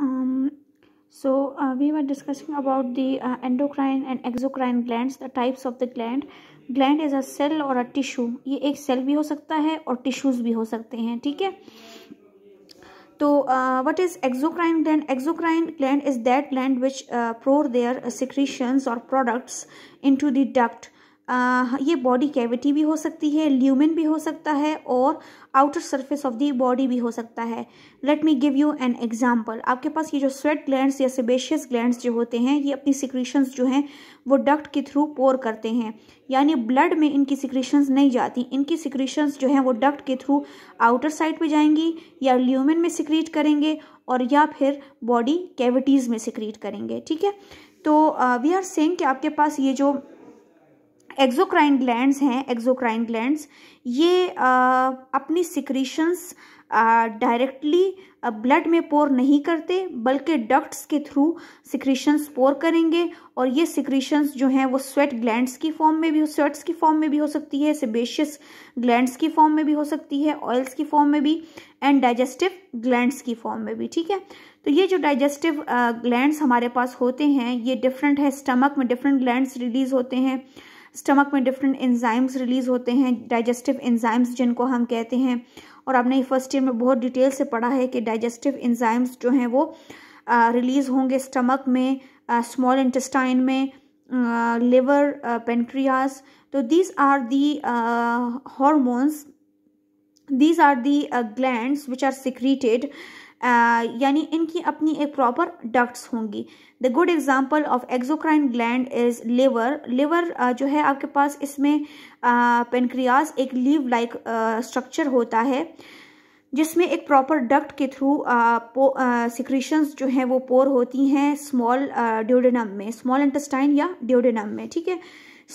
um, so uh, we were discussing about the uh, endocrine and exocrine glands the types of the gland gland is a cell or a tissue ye ek cell bhi ho sakta hai aur tissues bhi ho sakte hain theek hai तो what is exocrine gland exocrine gland is that gland which pour their secretions और products into the duct uh, ये body cavity भी हो सकती है lumen भी हो सकता है और outer surface of the body भी हो सकता है let me give you an example आपके पास ये जो स्वेट ग्लैंड्स या सेबेशियस ग्लैंड्स जो होते हैं ये अपनी सिक्रीशंस जो हैं वो डक्ट के थ्रू पोर करते हैं यानी ब्लड में इनकी सिक्रीशंस नहीं जाती इनकी सिक्रीशंस जो हैं वो डक्ट के थ्रू आउटर साइड पर जाएंगी या ल्यूमिन में सिक्रीट करेंगे और या फिर बॉडी कैविटीज़ में सिक्रीट करेंगे ठीक है तो वी आर सेंग कि आपके पास ये जो एक्जोक्राइन ग्लैंड हैं एक्जोक्राइन ग्लैंड ये आ, अपनी सिक्रीशंस डायरेक्टली ब्लड में पोर नहीं करते बल्कि डक्ट्स के थ्रू सिक्रीशंस पोर करेंगे और ये सिक्रीशंस जो हैं वो स्वेट ग्लैंड्स की फॉर्म में भी स्वेट्स की फॉर्म में भी हो सकती है सेबेशियस ग्लैंड्स की फॉर्म में भी हो सकती है ऑयल्स की फॉर्म में भी एंड डाइजेस्टिव ग्लैंड्स की फॉर्म में भी ठीक है तो ये जो डाइजेस्टिव ग्लैंड हमारे पास होते हैं ये डिफरेंट है स्टमक में डिफरेंट ग्लैंड रिलीज होते हैं स्टमक में डिफरेंट एंजाइम्स रिलीज़ होते हैं डाइजेस्टिव एंजाइम्स जिनको हम कहते हैं और आपने फर्स्ट ईयर में बहुत डिटेल से पढ़ा है कि डाइजेस्टिव एंजाइम्स जो हैं वो रिलीज़ होंगे स्टमक में स्मॉल इंटेस्टाइन में लिवर पेनक्रियास तो these are the hormones these are the gland which are secreted यानी इनकी अपनी एक प्रॉपर डक्ट्स होंगी the good example of exocrine gland is liver liver जो है आपके पास इसमें पेनक्रियाज एक लीव लाइक स्ट्रक्चर होता है जिसमें एक प्रॉपर डक्ट के थ्रू सिक्रीशंस जो हैं वो पोर होती हैं स्मॉल ड्योडेनम में स्मॉल इंटेस्टाइन या ड्योडेनम में ठीक है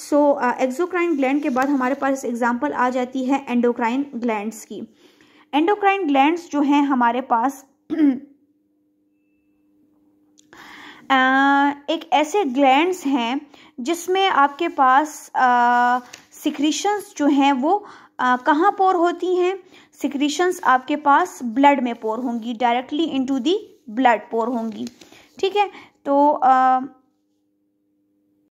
सो एक्जोक्राइन ग्लैंड के बाद हमारे पास एग्जाम्पल आ जाती है एंडोक्राइन ग्लैंड्स की एंडोक्राइन ग्लैंड्स जो हैं हमारे पास एक ऐसे ग्लैंड्स हैं जिसमें आपके पास सिक्रीशंस जो हैं वो कहाँ पोर होती हैं सिक्रीशंस आपके पास ब्लड में पोर होंगी directly into the blood pour होंगी ठीक है तो आ,